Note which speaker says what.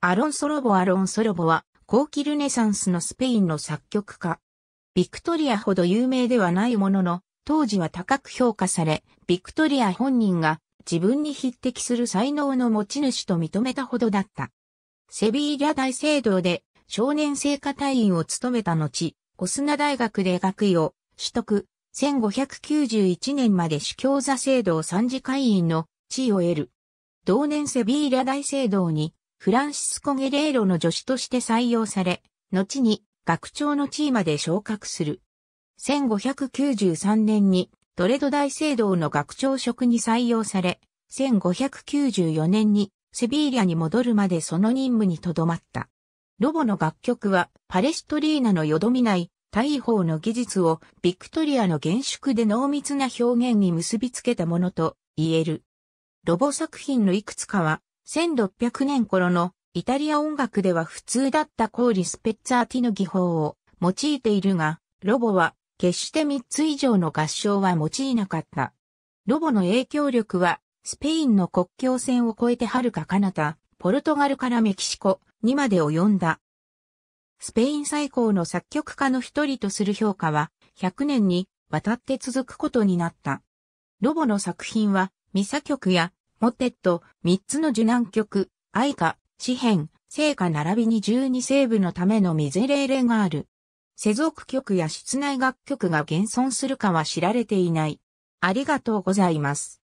Speaker 1: アロンソロボアロンソロボは、後期ルネサンスのスペインの作曲家。ビクトリアほど有名ではないものの、当時は高く評価され、ビクトリア本人が自分に匹敵する才能の持ち主と認めたほどだった。セビーリャ大聖堂で少年聖歌隊員を務めた後、オスナ大学で学位を取得、1591年まで主教座聖堂参事会員の地位を得る。同年セビーリャ大聖堂にフランシスコ・ゲレーロの助手として採用され、後に学長の地位まで昇格する。1593年にトレド大聖堂の学長職に採用され、1594年にセビーリアに戻るまでその任務にとどまった。ロボの楽曲はパレストリーナのよどみない大砲の技術をビクトリアの厳粛で濃密な表現に結びつけたものと言える。ロボ作品のいくつかは1600年頃のイタリア音楽では普通だったコーリスペッツァーティの技法を用いているが、ロボは決して3つ以上の合唱は用いなかった。ロボの影響力はスペインの国境線を越えて遥か彼方、ポルトガルからメキシコにまで及んだ。スペイン最高の作曲家の一人とする評価は100年にわたって続くことになった。ロボの作品はミサ曲やモテット、三つの受難曲、愛歌、詩編、聖歌並びに十二西部のためのミゼレーレがある。世俗曲や室内楽曲が現存するかは知られていない。ありがとうございます。